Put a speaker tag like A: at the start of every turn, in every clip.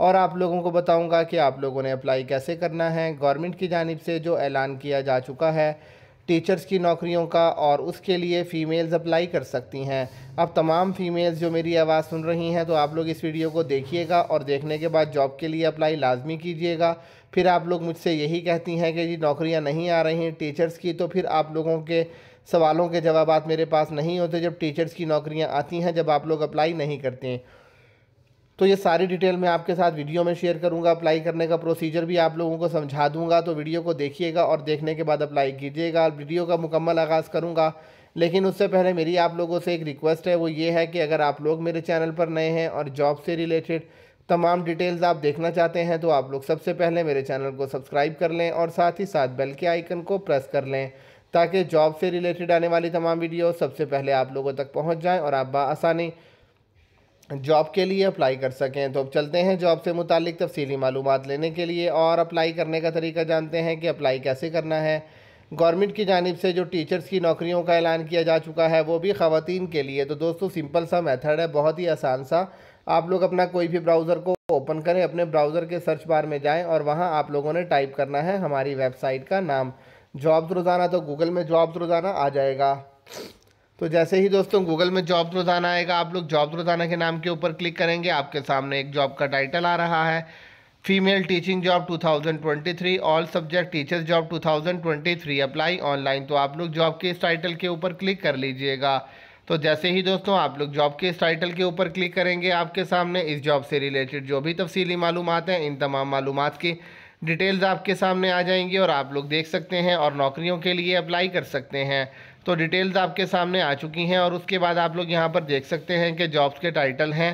A: और आप लोगों को बताऊंगा कि आप लोगों ने अप्लाई कैसे करना है गवर्नमेंट की जानब से जो ऐलान किया जा चुका है टीचर्स की नौकरियों का और उसके लिए फ़ीमेल्स अप्लाई कर सकती हैं अब तमाम फ़ीमेल्स जो मेरी आवाज़ सुन रही हैं तो आप लोग इस वीडियो को देखिएगा और देखने के बाद जॉब के लिए अप्लाई लाजमी कीजिएगा फिर आप लोग मुझसे यही कहती हैं कि जी नौकरियां नहीं आ रही हैं टीचर्स की तो फिर आप लोगों के सवालों के जवाब मेरे पास नहीं होते जब टीचर्स की नौकरियाँ आती हैं जब आप लोग अप्लाई नहीं करते हैं तो ये सारी डिटेल मैं आपके साथ वीडियो में शेयर करूंगा अप्लाई करने का प्रोसीजर भी आप लोगों को समझा दूंगा तो वीडियो को देखिएगा और देखने के बाद अप्लाई कीजिएगा वीडियो का मुकम्मल आगाज़ करूंगा लेकिन उससे पहले मेरी आप लोगों से एक रिक्वेस्ट है वो ये है कि अगर आप लोग मेरे चैनल पर नए हैं और जॉब से रिलेटेड तमाम डिटेल्स आप देखना चाहते हैं तो आप लोग सबसे पहले मेरे चैनल को सब्सक्राइब कर लें और साथ ही साथ बेल के आइकन को प्रेस कर लें ताकि जॉब से रिलेटेड आने वाली तमाम वीडियो सबसे पहले आप लोगों तक पहुँच जाएँ और आप बसानी जॉब के लिए अप्लाई कर सकें तो अब चलते हैं जॉब से मुतक तफसीली मालूम लेने के लिए और अप्लाई करने का तरीका जानते हैं कि अप्लाई कैसे करना है गवर्नमेंट की जानब से जो टीचर्स की नौकरियों का ऐलान किया जा चुका है वो भी ख़वान के लिए तो दोस्तों सिंपल सा मेथड है बहुत ही आसान सा आप लोग अपना कोई भी ब्राउज़र को ओपन करें अपने ब्राउज़र के सर्च बार में जाएं और वहाँ आप लोगों ने टाइप करना है हमारी वेबसाइट का नाम जॉब्स रोज़ाना तो गूगल में जॉब्स रोज़ाना आ जाएगा तो जैसे ही दोस्तों गूगल में जॉब रोज़ाना आएगा आप लोग जॉब रोज़ाना के नाम के ऊपर क्लिक करेंगे आपके सामने एक जॉब का टाइटल आ रहा है female teaching job 2023 all subject teachers job 2023 apply online तो आप लोग जॉब के इस टाइटल के ऊपर क्लिक कर लीजिएगा तो जैसे ही दोस्तों आप लोग जॉब के इस टाइटल के ऊपर क्लिक करेंगे आपके सामने इस जॉब से रिलेटेड जो भी तफसली मालूम हैं इन तमाम मालूम की डिटेल्स आपके सामने आ जाएंगी और आप लोग देख सकते हैं और नौकरियों के लिए अप्लाई कर सकते हैं तो डिटेल्स आपके सामने आ चुकी हैं और उसके बाद आप लोग यहाँ पर देख सकते हैं कि जॉब्स के टाइटल हैं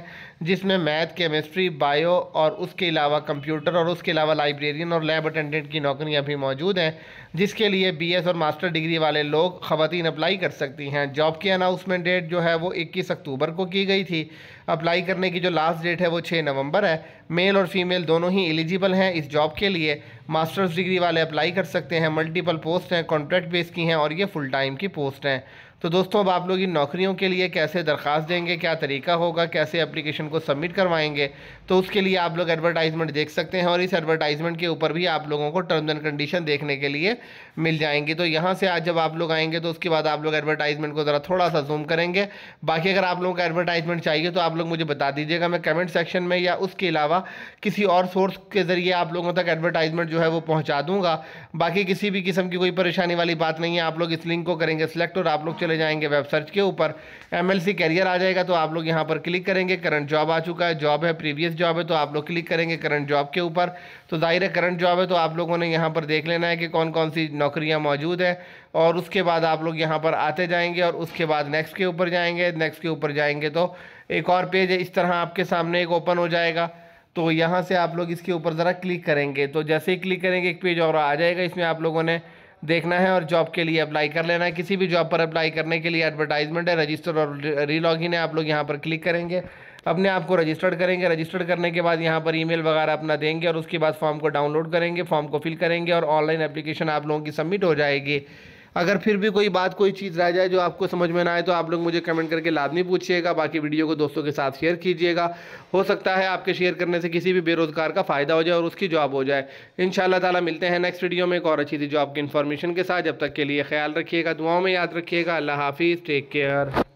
A: जिसमें मैथ केमिस्ट्री बायो और उसके अलावा कंप्यूटर और उसके अलावा लाइब्रेरियन और लैब अटेंडेंट की नौकरियाँ भी मौजूद हैं जिसके लिए बीएस और मास्टर डिग्री वाले लोग ख़वान अप्लाई कर सकती हैं जॉब की अनाउंसमेंट डेट जो है वो इक्कीस अक्टूबर को की गई थी अप्लाई करने की जो लास्ट डेट है वो छः नवंबर है मेल और फीमेल दोनों ही एलिजिबल हैं इस जॉब के लिए मास्टर्स डिग्री वाले अप्लाई कर सकते हैं मल्टीपल पोस्ट हैं कॉन्ट्रैक्ट बेस की हैं और ये फुल टाइम की पोस्ट हैं तो दोस्तों अब आप लोग इन नौकरियों के लिए कैसे दरख्वास्त देंगे क्या तरीका होगा कैसे एप्लीकेशन को सबमिट करवाएंगे तो उसके लिए आप लोग एडवर्टाइजमेंट देख सकते हैं और इस एडवर्टाइजमेंट के ऊपर भी आप लोगों को टर्म्स एंड कंडीशन देखने के लिए मिल जाएंगी तो यहाँ से आज जब आप लोग आएंगे तो उसके बाद आप लोग एडवर्टाइजमेंट को ज़रा थोड़ा सा जूम करेंगे बाकी अगर आप लोगों का एडवर्टाइजमेंट चाहिए तो आप लोग मुझे बता दीजिएगा मैं कमेंट सेक्शन में या उसके अलावा किसी और सोर्स के ज़रिए आप लोगों तक एडवर्टाइजमेंट जो है वो पहुँचा दूँगा बाकी किसी भी किस्म की कोई परेशानी वाली बात नहीं है आप लोग इस लिंक को करेंगे सेलेक्ट और आप लोग चले जाएंगे वेब सर्च के ऊपर एम एल कैरियर आ जाएगा तो आप लोग यहाँ पर क्लिक करेंगे करंट जॉब आ चुका है जॉब है प्रीवियस जॉब है तो आप लोग क्लिक करेंगे करंट जॉब के ऊपर तो जाहिर है करंट जॉब है तो आप लोगों ने यहाँ पर देख लेना है कि कौन कौन सी नौकरियाँ मौजूद हैं और उसके बाद आप लोग यहाँ पर आते जाएंगे और उसके बाद नेक्स्ट के ऊपर जाएंगे नेक्स्ट के ऊपर जाएंगे तो एक और पेज इस तरह आपके सामने एक ओपन हो जाएगा तो यहाँ से आप लोग इसके ऊपर ज़रा क्लिक करेंगे तो जैसे ही क्लिक करेंगे एक पेज और आ जाएगा इसमें आप लोगों ने देखना है और जॉब के लिए अप्लाई कर लेना है किसी भी जॉब पर अप्लाई करने के लिए एडवर्टाइजमेंट है रजिस्टर और रीलॉगिन है आप लोग यहाँ पर क्लिक करेंगे अपने आप को रजिस्टर्ड करेंगे रजिस्टर्ड करने के बाद यहाँ पर ईमेल वगैरह अपना देंगे और उसके बाद फॉर्म को डाउनलोड करेंगे फॉर्म को फिल करेंगे और ऑनलाइन एप्लीकेशन आप लोगों की सबमिट हो जाएगी अगर फिर भी कोई बात कोई चीज़ रह जाए जो आपको समझ में ना आए तो आप लोग मुझे कमेंट करके नहीं पूछिएगा बाकी वीडियो को दोस्तों के साथ शेयर कीजिएगा हो सकता है आपके शेयर करने से किसी भी बेरोज़गार का फ़ायदा हो जाए और उसकी जॉब हो जाए इन ताला मिलते हैं नेक्स्ट वीडियो में एक और अच्छी सी जॉब की इन्फॉर्मेशन के साथ जब तक के लिए ख्याल रखिएगा दुआओं में याद रखिएगा अल्लाह हाफिज़ टेक केयर